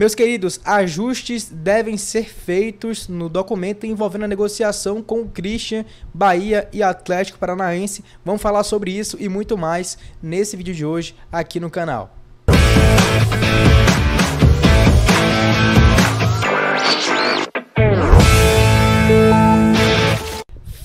Meus queridos, ajustes devem ser feitos no documento envolvendo a negociação com o Christian, Bahia e Atlético Paranaense. Vamos falar sobre isso e muito mais nesse vídeo de hoje aqui no canal. Música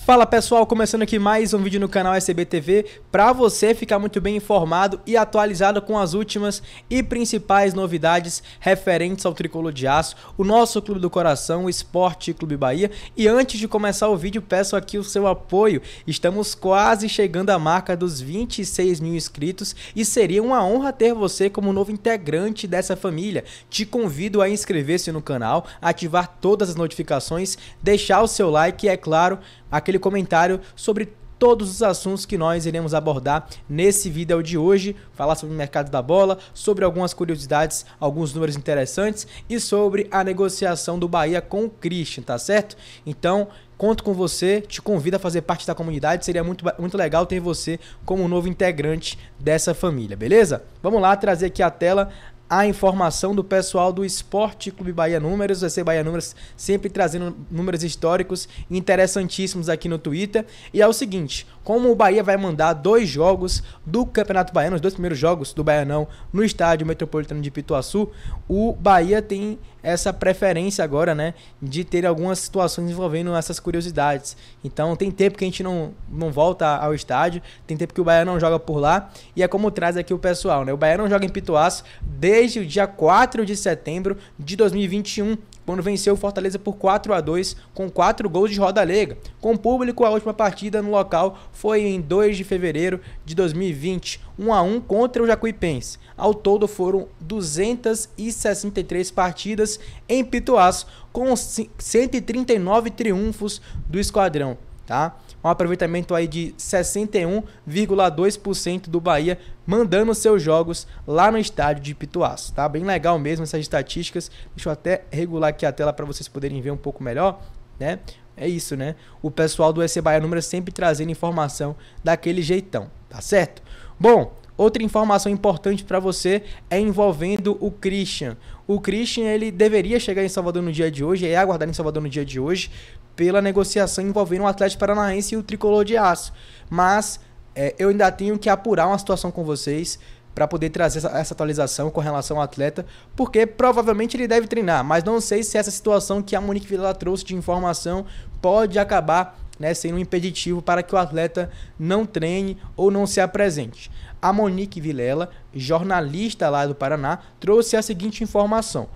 Fala pessoal, começando aqui mais um vídeo no canal SBTV para você ficar muito bem informado e atualizado com as últimas e principais novidades referentes ao Tricolor de Aço, o nosso clube do coração, o Esporte Clube Bahia. E antes de começar o vídeo, peço aqui o seu apoio. Estamos quase chegando à marca dos 26 mil inscritos e seria uma honra ter você como novo integrante dessa família. Te convido a inscrever-se no canal, ativar todas as notificações, deixar o seu like e, é claro, aquele comentário sobre todos os assuntos que nós iremos abordar nesse vídeo de hoje, falar sobre o mercado da bola, sobre algumas curiosidades, alguns números interessantes e sobre a negociação do Bahia com o Christian, tá certo? Então, conto com você, te convido a fazer parte da comunidade, seria muito, muito legal ter você como novo integrante dessa família, beleza? Vamos lá trazer aqui a tela a informação do pessoal do Esporte Clube Bahia Números, vai ser Bahia Números sempre trazendo números históricos interessantíssimos aqui no Twitter. E é o seguinte, como o Bahia vai mandar dois jogos do Campeonato Baiano, os dois primeiros jogos do Baianão no estádio Metropolitano de Pituaçu, o Bahia tem essa preferência agora, né, de ter algumas situações envolvendo essas curiosidades. Então, tem tempo que a gente não, não volta ao estádio, tem tempo que o Bahia não joga por lá, e é como traz aqui o pessoal, né? O Bahia não joga em Pituaço desde o dia 4 de setembro de 2021, quando venceu o Fortaleza por 4 a 2 com 4 gols de roda lega. Com público, a última partida no local foi em 2 de fevereiro de 2020, 1 a 1 contra o Jacuipense. Ao todo foram 263 partidas em Pituaço, com 139 triunfos do esquadrão, tá? um aproveitamento aí de 61,2% do Bahia mandando seus jogos lá no estádio de Pituaço, tá? Bem legal mesmo essas estatísticas. Deixa eu até regular aqui a tela para vocês poderem ver um pouco melhor, né? É isso, né? O pessoal do EC Bahia Número sempre trazendo informação daquele jeitão, tá certo? Bom, Outra informação importante para você é envolvendo o Christian. O Christian ele deveria chegar em Salvador no dia de hoje, é aguardar em Salvador no dia de hoje, pela negociação envolvendo o Atlético Paranaense e o Tricolor de Aço. Mas é, eu ainda tenho que apurar uma situação com vocês para poder trazer essa, essa, atualização com relação ao atleta, porque provavelmente ele deve treinar, mas não sei se essa situação que a Monique Villa trouxe de informação pode acabar né, sendo um impeditivo para que o atleta não treine ou não se apresente. A Monique Vilela, jornalista lá do Paraná, trouxe a seguinte informação.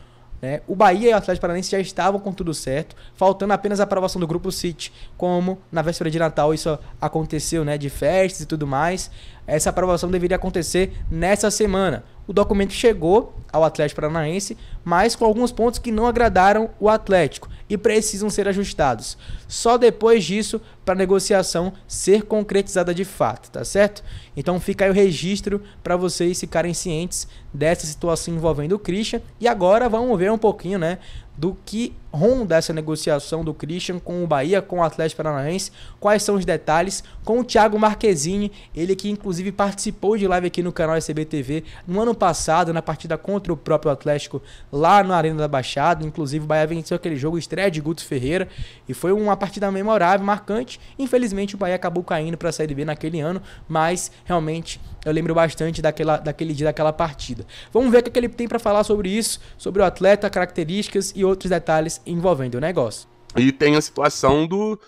Né? O Bahia e o Atlético Paranaense já estavam com tudo certo, faltando apenas a aprovação do Grupo City, como na véspera de Natal isso aconteceu, né? de festas e tudo mais. Essa aprovação deveria acontecer nessa semana. O documento chegou ao Atlético Paranaense, mas com alguns pontos que não agradaram o Atlético e precisam ser ajustados. Só depois disso para a negociação ser concretizada de fato, tá certo? Então fica aí o registro para vocês ficarem cientes dessa situação envolvendo o Christian. E agora vamos ver um pouquinho, né, do que ronda essa negociação do Christian com o Bahia, com o Atlético Paranaense, quais são os detalhes, com o Thiago Marquezine, ele que inclusive participou de live aqui no canal SBTV no ano passado, na partida contra o próprio Atlético lá na Arena da Baixada, inclusive o Bahia venceu aquele jogo estreia de Guto Ferreira e foi uma partida memorável, marcante, infelizmente o Bahia acabou caindo para a Série B naquele ano, mas realmente eu lembro bastante daquela, daquele dia, daquela partida. Vamos ver o que é ele tem para falar sobre isso, sobre o atleta, características e outros detalhes envolvendo o negócio. E tem a situação do,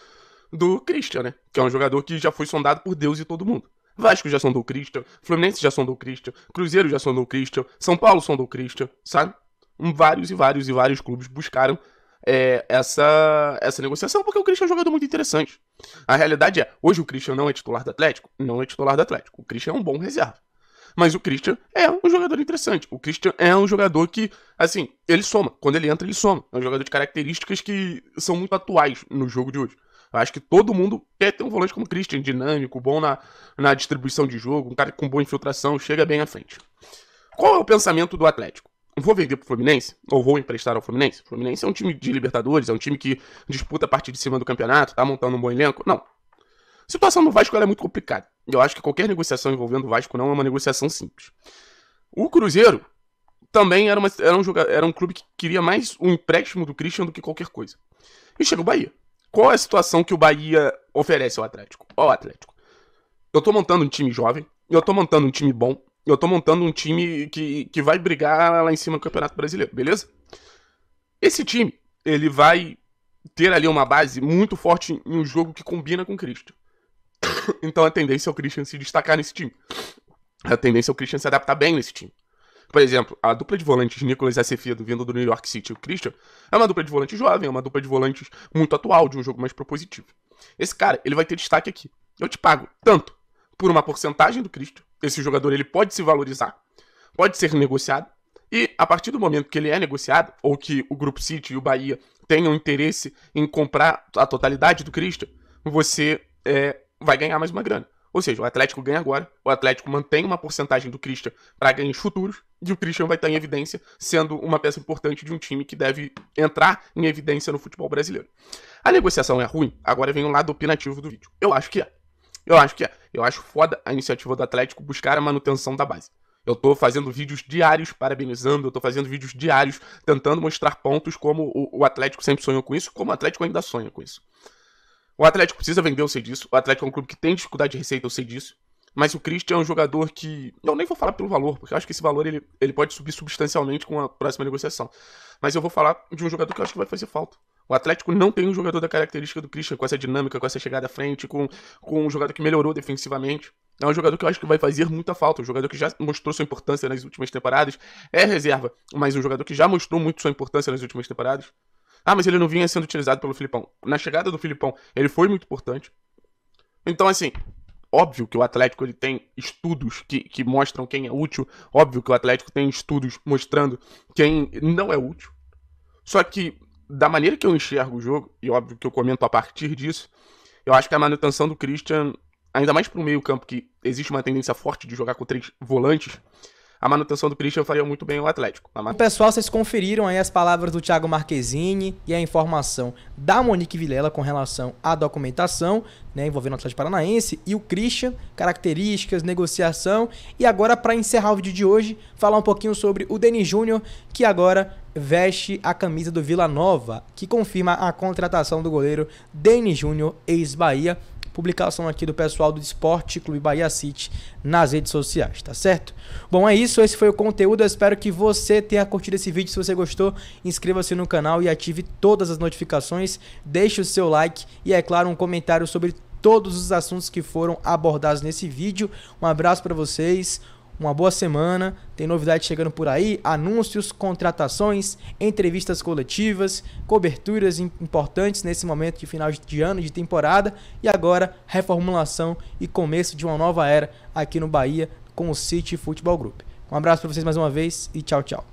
do Christian, né? Que é um jogador que já foi sondado por Deus e todo mundo. Vasco já sondou o Christian, Fluminense já sondou o Christian, Cruzeiro já sondou o Christian, São Paulo sondou o Christian, sabe? Vários e vários e vários clubes buscaram é, essa, essa negociação, porque o Christian é um jogador muito interessante. A realidade é, hoje o Christian não é titular do Atlético? Não é titular do Atlético. O Christian é um bom reserva. Mas o Christian é um jogador interessante. O Christian é um jogador que, assim, ele soma. Quando ele entra, ele soma. É um jogador de características que são muito atuais no jogo de hoje. Eu acho que todo mundo quer ter um volante como o Christian, dinâmico, bom na, na distribuição de jogo, um cara com boa infiltração, chega bem à frente. Qual é o pensamento do Atlético? Vou vender pro Fluminense? Ou vou emprestar ao Fluminense? O Fluminense é um time de Libertadores, é um time que disputa a parte de cima do campeonato, tá montando um bom elenco? Não. A situação do Vasco é muito complicada. Eu acho que qualquer negociação envolvendo o Vasco não é uma negociação simples. O Cruzeiro também era, uma, era, um, era um clube que queria mais o um empréstimo do Christian do que qualquer coisa. E chega o Bahia. Qual é a situação que o Bahia oferece ao Atlético? Ó, Atlético. Eu tô montando um time jovem, eu tô montando um time bom, eu tô montando um time que, que vai brigar lá em cima do Campeonato Brasileiro, beleza? Esse time, ele vai ter ali uma base muito forte em um jogo que combina com o Christian. Então a tendência é o Christian se destacar nesse time. A tendência é o Christian se adaptar bem nesse time. Por exemplo, a dupla de volantes Nicolas Acevedo vindo do New York City e o Christian é uma dupla de volantes jovem, é uma dupla de volantes muito atual, de um jogo mais propositivo. Esse cara, ele vai ter destaque aqui. Eu te pago tanto por uma porcentagem do Christian. Esse jogador, ele pode se valorizar, pode ser negociado. E a partir do momento que ele é negociado, ou que o Grupo City e o Bahia tenham interesse em comprar a totalidade do Christian, você é, vai ganhar mais uma grana. Ou seja, o Atlético ganha agora, o Atlético mantém uma porcentagem do Christian para ganhos futuros, e o Christian vai estar em evidência, sendo uma peça importante de um time que deve entrar em evidência no futebol brasileiro. A negociação é ruim, agora vem o lado opinativo do vídeo. Eu acho que é. Eu acho que é. Eu acho foda a iniciativa do Atlético buscar a manutenção da base. Eu tô fazendo vídeos diários parabenizando, eu tô fazendo vídeos diários tentando mostrar pontos como o, o Atlético sempre sonhou com isso, como o Atlético ainda sonha com isso. O Atlético precisa vender, eu sei disso. O Atlético é um clube que tem dificuldade de receita, eu sei disso. Mas o Christian é um jogador que. Eu nem vou falar pelo valor, porque eu acho que esse valor ele, ele pode subir substancialmente com a próxima negociação. Mas eu vou falar de um jogador que eu acho que vai fazer falta. O Atlético não tem um jogador da característica do Christian, com essa dinâmica, com essa chegada à frente, com, com um jogador que melhorou defensivamente. É um jogador que eu acho que vai fazer muita falta. Um jogador que já mostrou sua importância nas últimas temporadas. É reserva, mas um jogador que já mostrou muito sua importância nas últimas temporadas. Ah, mas ele não vinha sendo utilizado pelo Filipão. Na chegada do Filipão, ele foi muito importante. Então, assim, óbvio que o Atlético ele tem estudos que, que mostram quem é útil. Óbvio que o Atlético tem estudos mostrando quem não é útil. Só que, da maneira que eu enxergo o jogo, e óbvio que eu comento a partir disso, eu acho que a manutenção do Christian, ainda mais para o meio-campo, que existe uma tendência forte de jogar com três volantes, a manutenção do Christian faria muito bem o Atlético. O pessoal, vocês conferiram aí as palavras do Thiago Marquezine e a informação da Monique Vilela com relação à documentação, né, envolvendo o Atlético Paranaense e o Christian, características, negociação. E agora, para encerrar o vídeo de hoje, falar um pouquinho sobre o Denis Júnior, que agora veste a camisa do Vila Nova, que confirma a contratação do goleiro Denis Júnior, ex-Bahia publicação aqui do pessoal do Esporte Clube Bahia City nas redes sociais, tá certo? Bom, é isso, esse foi o conteúdo, eu espero que você tenha curtido esse vídeo, se você gostou, inscreva-se no canal e ative todas as notificações, deixe o seu like e, é claro, um comentário sobre todos os assuntos que foram abordados nesse vídeo. Um abraço para vocês, uma boa semana, tem novidades chegando por aí, anúncios, contratações, entrevistas coletivas, coberturas importantes nesse momento de final de ano, de temporada e agora reformulação e começo de uma nova era aqui no Bahia com o City Futebol Group. Um abraço para vocês mais uma vez e tchau, tchau.